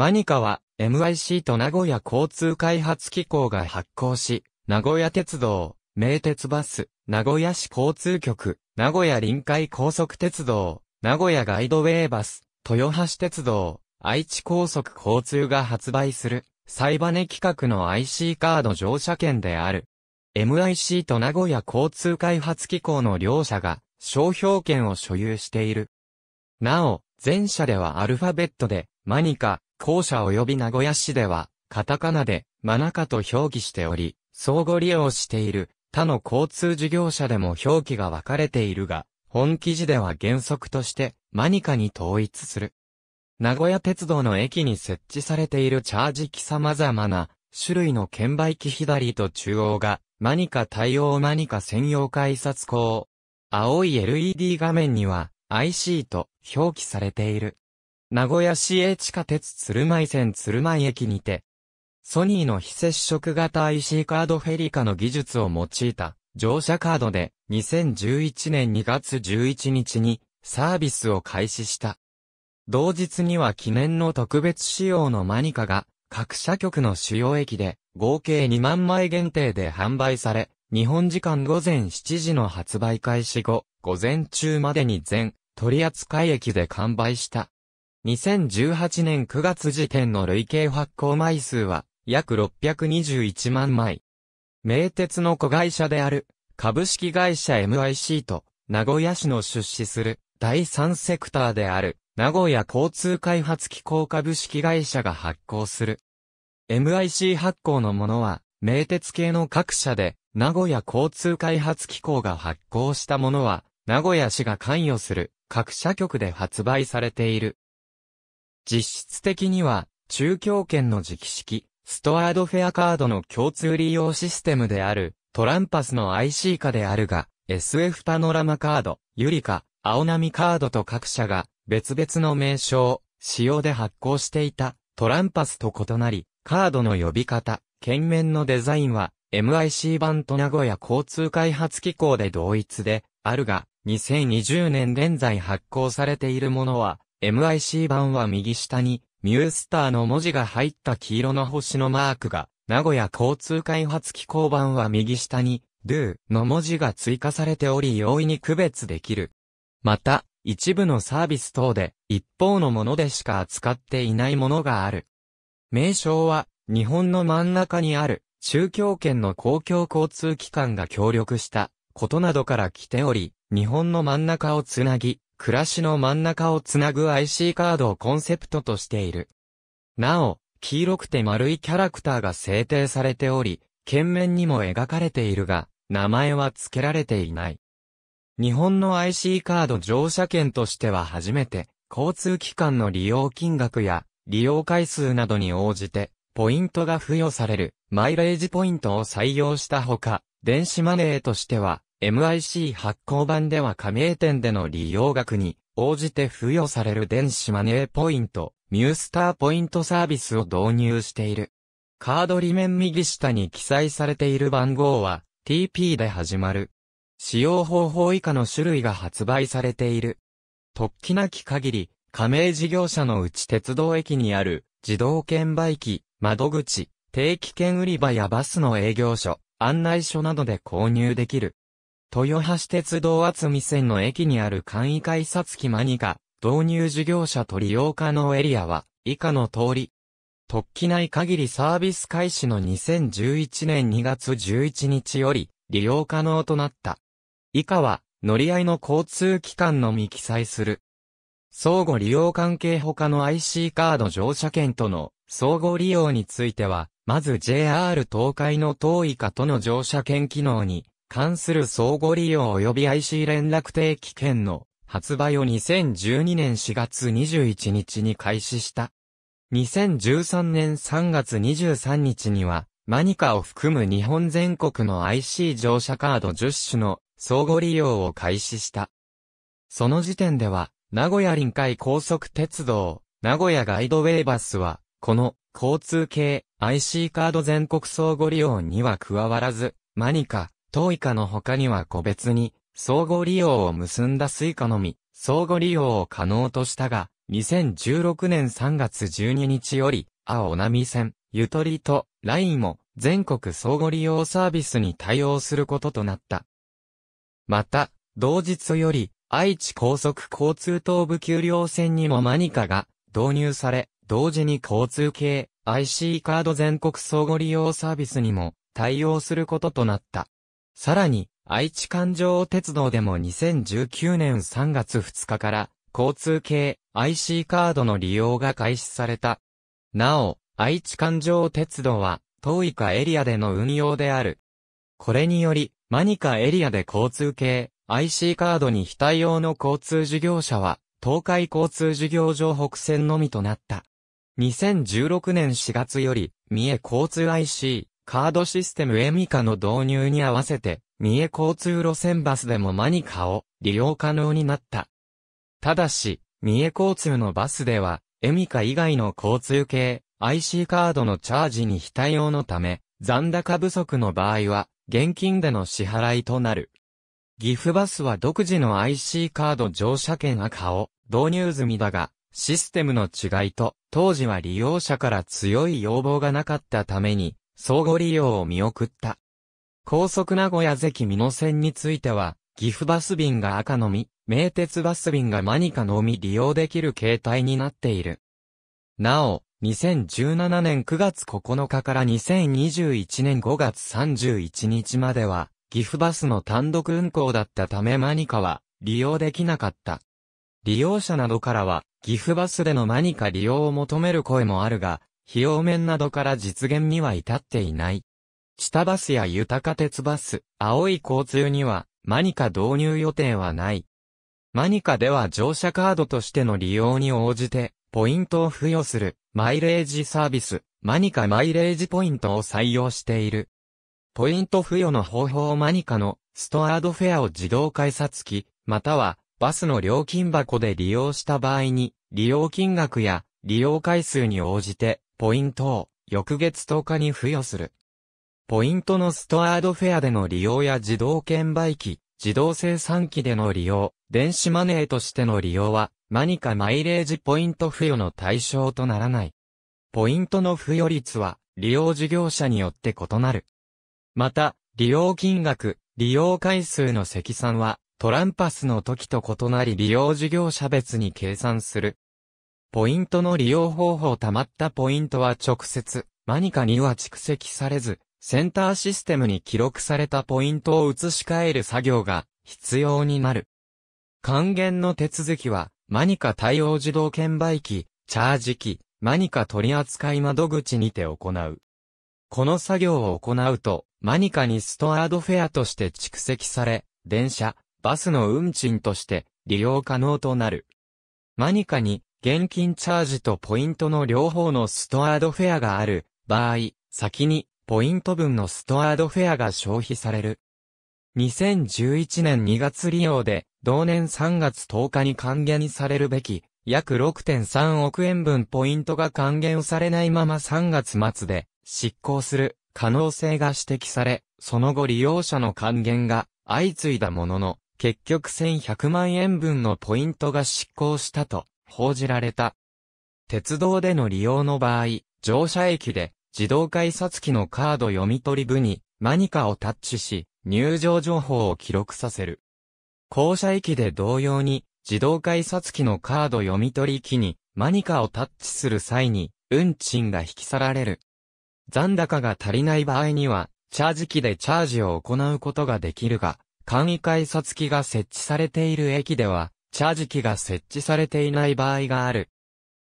マニカは MIC と名古屋交通開発機構が発行し、名古屋鉄道、名鉄バス、名古屋市交通局、名古屋臨海高速鉄道、名古屋ガイドウェイバス、豊橋鉄道、愛知高速交通が発売する、サイバネ企画の IC カード乗車券である。MIC と名古屋交通開発機構の両社が、商標権を所有している。なお、前者ではアルファベットで、マニカ、校舎及び名古屋市では、カタカナで、マナカと表記しており、相互利用している他の交通事業者でも表記が分かれているが、本記事では原則としてマニカに統一する。名古屋鉄道の駅に設置されているチャージ機様々な種類の券売機左と中央がマニカ対応マニカ専用改札口。青い LED 画面には IC と表記されている。名古屋市営地下鉄鶴舞線鶴舞駅にて、ソニーの非接触型 IC カードフェリカの技術を用いた乗車カードで2011年2月11日にサービスを開始した。同日には記念の特別仕様のマニカが各社局の主要駅で合計2万枚限定で販売され、日本時間午前7時の発売開始後、午前中までに全取扱駅で完売した。2018年9月時点の累計発行枚数は約621万枚。名鉄の子会社である株式会社 MIC と名古屋市の出資する第三セクターである名古屋交通開発機構株式会社が発行する。MIC 発行のものは名鉄系の各社で名古屋交通開発機構が発行したものは名古屋市が関与する各社局で発売されている。実質的には、中京圏の直式、ストアードフェアカードの共通利用システムである、トランパスの IC 化であるが、SF パノラマカード、ユリカ、青波カードと各社が、別々の名称、仕様で発行していた、トランパスと異なり、カードの呼び方、券面のデザインは、MIC 版と名古屋交通開発機構で同一で、あるが、2020年現在発行されているものは、MIC 版は右下に、ミュースターの文字が入った黄色の星のマークが、名古屋交通開発機構版は右下に、do の文字が追加されており容易に区別できる。また、一部のサービス等で、一方のものでしか扱っていないものがある。名称は、日本の真ん中にある、中京圏の公共交通機関が協力した、ことなどから来ており、日本の真ん中をつなぎ、暮らしの真ん中をつなぐ IC カードをコンセプトとしている。なお、黄色くて丸いキャラクターが制定されており、懸面にも描かれているが、名前は付けられていない。日本の IC カード乗車券としては初めて、交通機関の利用金額や利用回数などに応じて、ポイントが付与されるマイレージポイントを採用したほか、電子マネーとしては、MIC 発行版では加盟店での利用額に応じて付与される電子マネーポイント、ミュースターポイントサービスを導入している。カード裏面右下に記載されている番号は TP で始まる。使用方法以下の種類が発売されている。突起なき限り、加盟事業者のうち鉄道駅にある自動券売機、窓口、定期券売り場やバスの営業所、案内所などで購入できる。豊橋鉄道厚見線の駅にある簡易改札機マニカ、導入事業者と利用可能エリアは、以下の通り。特記内限りサービス開始の2011年2月11日より、利用可能となった。以下は、乗り合いの交通機関のみ記載する。相互利用関係他の IC カード乗車券との相互利用については、まず JR 東海の遠いかとの乗車券機能に関する相互利用及び IC 連絡定期券の発売を2012年4月21日に開始した。2013年3月23日には、マニカを含む日本全国の IC 乗車カード10種の相互利用を開始した。その時点では、名古屋臨海高速鉄道、名古屋ガイドウェイバスは、この交通系 IC カード全国相互利用には加わらず、マニカ、ト以下の他には個別に、相互利用を結んだスイカのみ、相互利用を可能としたが、2016年3月12日より、青波線、ゆとりと、ラインも、全国相互利用サービスに対応することとなった。また、同日より、愛知高速交通東部給料線にもマニカが導入され、同時に交通系 IC カード全国相互利用サービスにも対応することとなった。さらに、愛知環状鉄道でも2019年3月2日から、交通系 IC カードの利用が開始された。なお、愛知環状鉄道は、遠いかエリアでの運用である。これにより、マニカエリアで交通系 IC カードに非対応の交通事業者は、東海交通事業場北線のみとなった。2016年4月より、三重交通 IC、カードシステムエミカの導入に合わせて、三重交通路線バスでもマニカを利用可能になった。ただし、三重交通のバスでは、エミカ以外の交通系 IC カードのチャージに非対応のため、残高不足の場合は、現金での支払いとなる。岐阜バスは独自の IC カード乗車券赤を導入済みだが、システムの違いと、当時は利用者から強い要望がなかったために、相互利用を見送った。高速名古屋関美濃線については、岐阜バス便が赤のみ、名鉄バス便がマニカのみ利用できる形態になっている。なお、2017年9月9日から2021年5月31日までは、岐阜バスの単独運行だったためマニカは利用できなかった。利用者などからは、岐阜バスでのマニカ利用を求める声もあるが、費用面などから実現には至っていない。チタバスや豊か鉄バス、青い交通には、マニカ導入予定はない。マニカでは乗車カードとしての利用に応じて、ポイントを付与する、マイレージサービス、マニカマイレージポイントを採用している。ポイント付与の方法マニカの、ストアードフェアを自動改札機、または、バスの料金箱で利用した場合に、利用金額や、利用回数に応じて、ポイントを翌月10日に付与する。ポイントのストアードフェアでの利用や自動券売機、自動生産機での利用、電子マネーとしての利用は、何かマイレージポイント付与の対象とならない。ポイントの付与率は、利用事業者によって異なる。また、利用金額、利用回数の積算は、トランパスの時と異なり利用事業者別に計算するポイントの利用方法溜まったポイントは直接、マニカには蓄積されず、センターシステムに記録されたポイントを移し替える作業が必要になる。還元の手続きは、マニカ対応自動券売機、チャージ機、マニカ取扱い窓口にて行う。この作業を行うと、マニカにストアードフェアとして蓄積され、電車、バスの運賃として利用可能となる。マニカに現金チャージとポイントの両方のストアードフェアがある場合、先にポイント分のストアードフェアが消費される。2011年2月利用で、同年3月10日に還元されるべき、約6.3億円分ポイントが還元されないまま3月末で執行する可能性が指摘され、その後利用者の還元が相次いだものの、結局1100万円分のポイントが執行したと報じられた。鉄道での利用の場合、乗車駅で自動改札機のカード読み取り部に何かをタッチし、入場情報を記録させる。降車駅で同様に、自動改札機のカード読み取り機に何かをタッチする際に、運賃が引き去られる。残高が足りない場合には、チャージ機でチャージを行うことができるが、簡易改札機が設置されている駅では、チャージ機が設置されていない場合がある。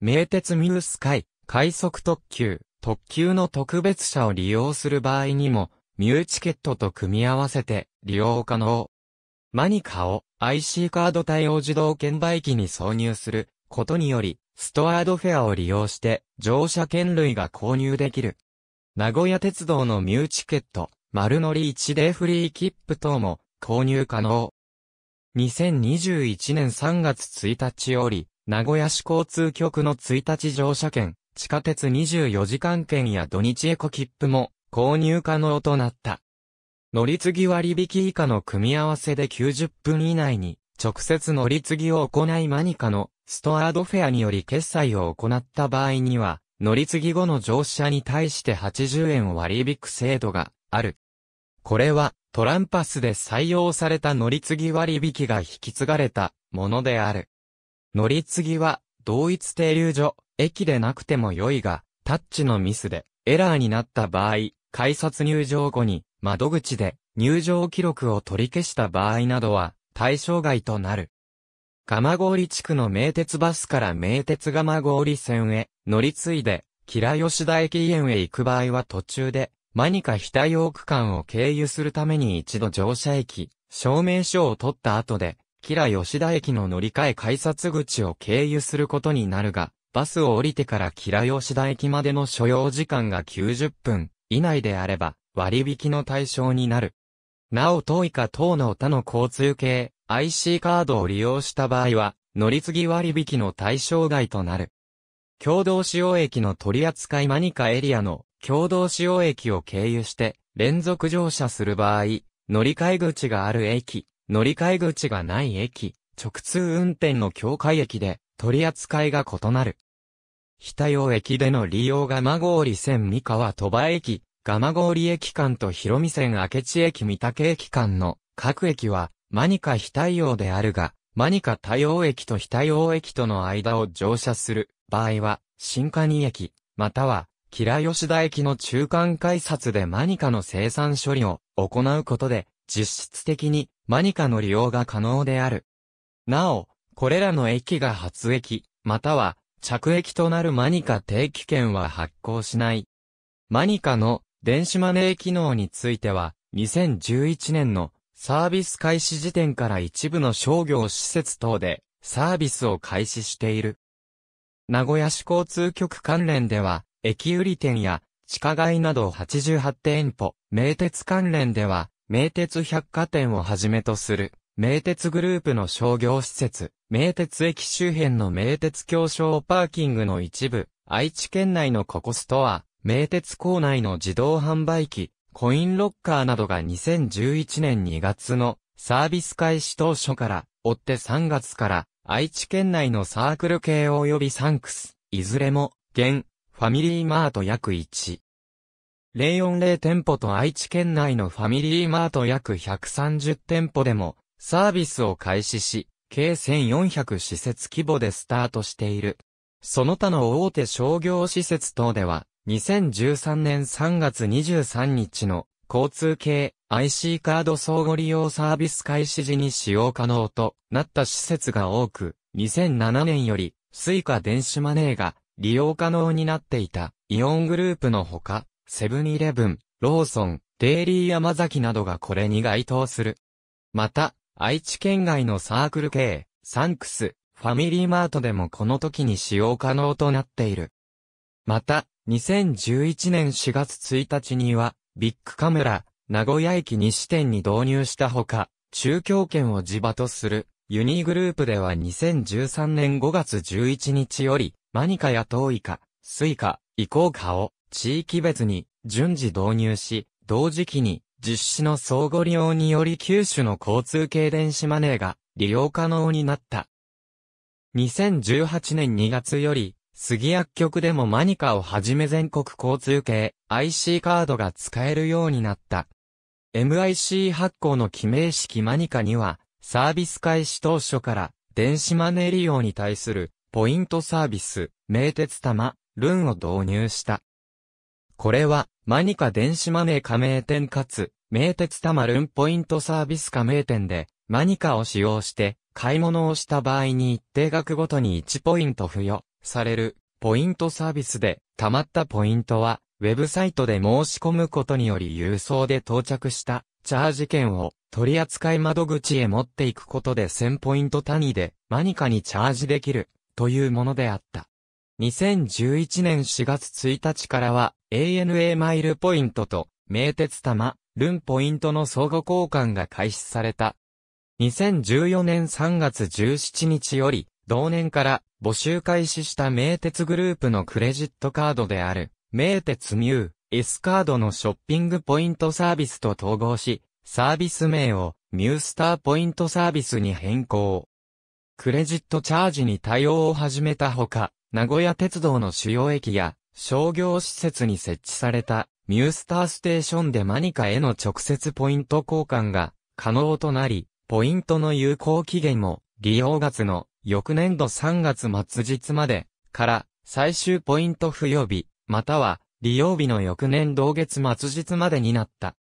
名鉄ミュースイ、快速特急、特急の特別車を利用する場合にも、ミューチケットと組み合わせて利用可能。マニカを IC カード対応自動券売機に挿入することにより、ストアードフェアを利用して乗車券類が購入できる。名古屋鉄道のミューチケット、丸乗り1デーフリー切符等も購入可能。2021年3月1日より、名古屋市交通局の1日乗車券、地下鉄24時間券や土日エコ切符も購入可能となった。乗り継ぎ割引以下の組み合わせで90分以内に直接乗り継ぎを行い何かのストアードフェアにより決済を行った場合には乗り継ぎ後の乗車に対して80円割引制度がある。これはトランパスで採用された乗り継ぎ割引が引き継がれたものである。乗り継ぎは、同一停留所、駅でなくても良いが、タッチのミスでエラーになった場合、改札入場後に窓口で入場記録を取り消した場合などは対象外となる。蒲郡地区の名鉄バスから名鉄蒲郡線へ乗り継いで、吉良吉田駅園へ行く場合は途中でマニカ非対応区間を経由するために一度乗車駅、証明書を取った後で、キラ吉田駅の乗り換え改札口を経由することになるが、バスを降りてからキラ吉田駅までの所要時間が90分以内であれば割引の対象になる。なお遠いか等の他の交通系 IC カードを利用した場合は乗り継ぎ割引の対象外となる。共同使用駅の取扱マニカエリアの共同使用駅を経由して連続乗車する場合、乗り換え口がある駅、乗り換え口がない駅、直通運転の境界駅で取り扱いが異なる。日応駅での利用が蒲折線三河鳥羽駅、蒲郡駅間と広見線明智駅三竹駅間の各駅は、マニカ非対応であるが、マニカ多用駅と非対応駅との間を乗車する場合は、新入駅、または吉良吉田駅の中間改札でマニカの生産処理を行うことで、実質的にマニカの利用が可能である。なお、これらの駅が発駅、または着駅となるマニカ定期券は発行しない。マニカの電子マネー機能については、2011年のサービス開始時点から一部の商業施設等でサービスを開始している。名古屋市交通局関連では、駅売り店や地下街など88店舗、名鉄関連では、名鉄百貨店をはじめとする、名鉄グループの商業施設、名鉄駅周辺の名鉄協商パーキングの一部、愛知県内のココストア、名鉄構内の自動販売機、コインロッカーなどが2011年2月のサービス開始当初から、追って3月から、愛知県内のサークル系及びサンクス、いずれも、現、ファミリーマート約1。040店舗と愛知県内のファミリーマート約130店舗でもサービスを開始し、計1400施設規模でスタートしている。その他の大手商業施設等では、2013年3月23日の交通系 IC カード相互利用サービス開始時に使用可能となった施設が多く、2007年より Suica 電子マネーが利用可能になっていた、イオングループのほか、セブンイレブン、ローソン、デイリー山崎などがこれに該当する。また、愛知県外のサークル系、サンクス、ファミリーマートでもこの時に使用可能となっている。また、2011年4月1日には、ビッグカメラ、名古屋駅西店に導入したほか、中京圏を地場とする、ユニーグループでは2013年5月11日より、マニカやトーイカ、スイカ、イコーカを地域別に順次導入し、同時期に実施の相互利用により九州の交通系電子マネーが利用可能になった。2018年2月より、杉薬局でもマニカをはじめ全国交通系 IC カードが使えるようになった。MIC 発行の記名式マニカには、サービス開始当初から電子マネー利用に対するポイントサービス、名鉄玉、ルンを導入した。これは、マニカ電子マネー加盟店かつ、名鉄玉ルンポイントサービス加盟店で、マニカを使用して、買い物をした場合に一定額ごとに1ポイント付与される、ポイントサービスで、溜まったポイントは、ウェブサイトで申し込むことにより郵送で到着したチャージ券を取扱窓口へ持っていくことで1000ポイント単位でマニカにチャージできるというものであった。2011年4月1日からは ANA マイルポイントと名鉄玉、ルンポイントの相互交換が開始された。2014年3月17日より、同年から募集開始した名鉄グループのクレジットカードである、名鉄ミュー、S カードのショッピングポイントサービスと統合し、サービス名をミュースターポイントサービスに変更。クレジットチャージに対応を始めたほか、名古屋鉄道の主要駅や商業施設に設置されたミュースターステーションで何かへの直接ポイント交換が可能となり、ポイントの有効期限も利用月の翌年度3月末日までから最終ポイント付与日、または利用日の翌年同月末日までになった。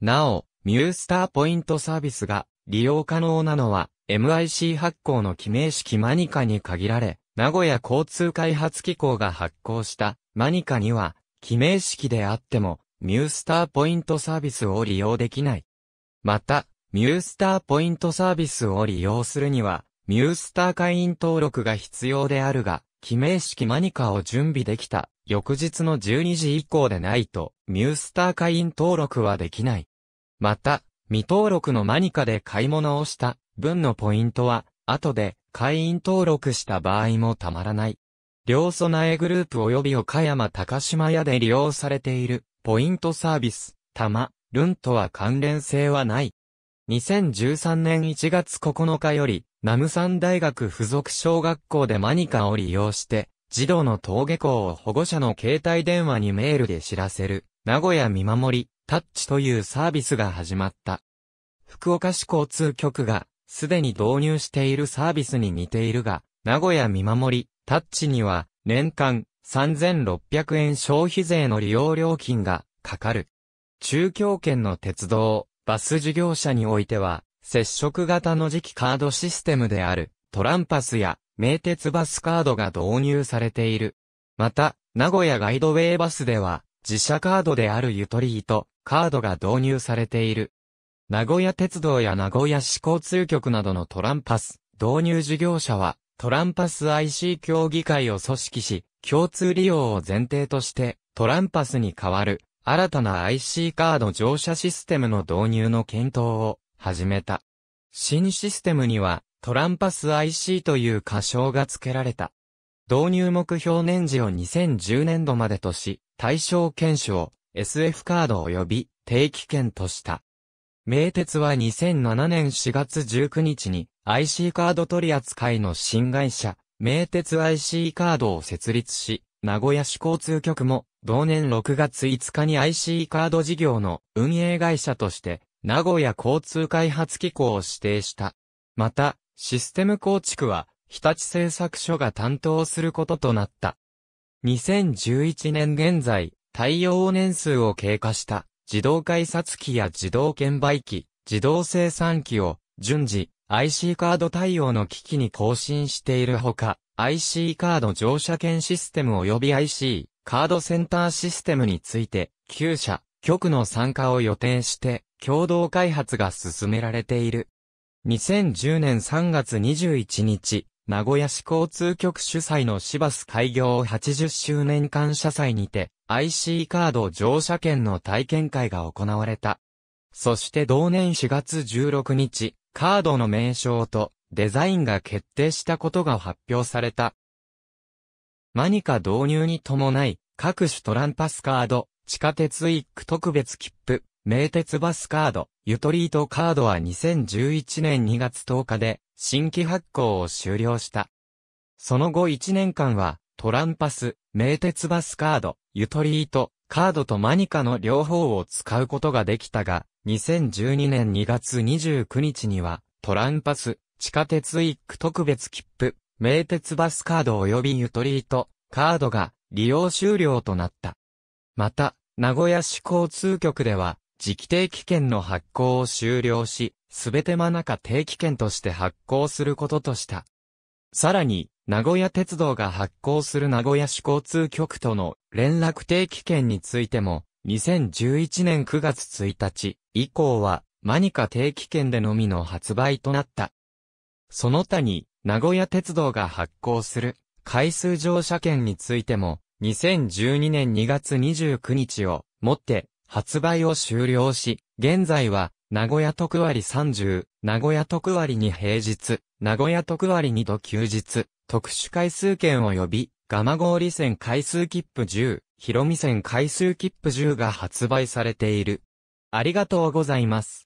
なお、ミュースターポイントサービスが利用可能なのは、MIC 発行の記名式マニカに限られ、名古屋交通開発機構が発行したマニカには、記名式であっても、ミュースターポイントサービスを利用できない。また、ミュースターポイントサービスを利用するには、ミュースター会員登録が必要であるが、記名式マニカを準備できた翌日の12時以降でないと、ミュースター会員登録はできない。また、未登録のマニカで買い物をした分のポイントは、後で会員登録した場合もたまらない。両備えグループ及び岡山高島屋で利用されているポイントサービス、たま、ルンとは関連性はない。2013年1月9日より、ナムサン大学附属小学校でマニカを利用して、児童の登下校を保護者の携帯電話にメールで知らせる、名古屋見守り、タッチというサービスが始まった。福岡市交通局が、すでに導入しているサービスに似ているが、名古屋見守り、タッチには、年間3600円消費税の利用料金がかかる。中京圏の鉄道、バス事業者においては、接触型の磁気カードシステムである、トランパスや、名鉄バスカードが導入されている。また、名古屋ガイドウェイバスでは、自社カードであるゆとり糸カードが導入されている。名古屋鉄道や名古屋市交通局などのトランパス導入事業者はトランパス IC 協議会を組織し、共通利用を前提としてトランパスに代わる新たな IC カード乗車システムの導入の検討を始めた。新システムにはトランパス IC という仮称が付けられた。導入目標年次を2010年度までとし、対象犬種を SF カード及び定期券とした。名鉄は2007年4月19日に IC カード取扱いの新会社、名鉄 IC カードを設立し、名古屋市交通局も同年6月5日に IC カード事業の運営会社として名古屋交通開発機構を指定した。また、システム構築は日立製作所が担当することとなった。2011年現在、対応年数を経過した自動改札機や自動券売機、自動生産機を順次 IC カード対応の機器に更新しているほか、IC カード乗車券システム及び IC カードセンターシステムについて、9社、局の参加を予定して共同開発が進められている。2010年3月21日、名古屋市交通局主催の市バス開業80周年感謝祭にて、IC カード乗車券の体験会が行われた。そして同年4月16日、カードの名称とデザインが決定したことが発表された。マニカ導入に伴い、各種トランパスカード、地下鉄一区特別切符、名鉄バスカード、ユトリートカードは2011年2月10日で、新規発行を終了した。その後1年間は、トランパス、名鉄バスカード、ユトリート、カードとマニカの両方を使うことができたが、2012年2月29日には、トランパス、地下鉄一区特別切符、名鉄バスカード及びユトリート、カードが利用終了となった。また、名古屋市交通局では、時期定期券の発行を終了し、すべて真中定期券として発行することとした。さらに、名古屋鉄道が発行する名古屋市交通局との連絡定期券についても、2011年9月1日以降は、マニカ定期券でのみの発売となった。その他に、名古屋鉄道が発行する回数乗車券についても、2012年2月29日をもって発売を終了し、現在は、名古屋特割30、名古屋特割に平日、名古屋特割2と休日、特殊回数券及び、ガマゴーリ線回数切符10、ヒロミ線回数切符10が発売されている。ありがとうございます。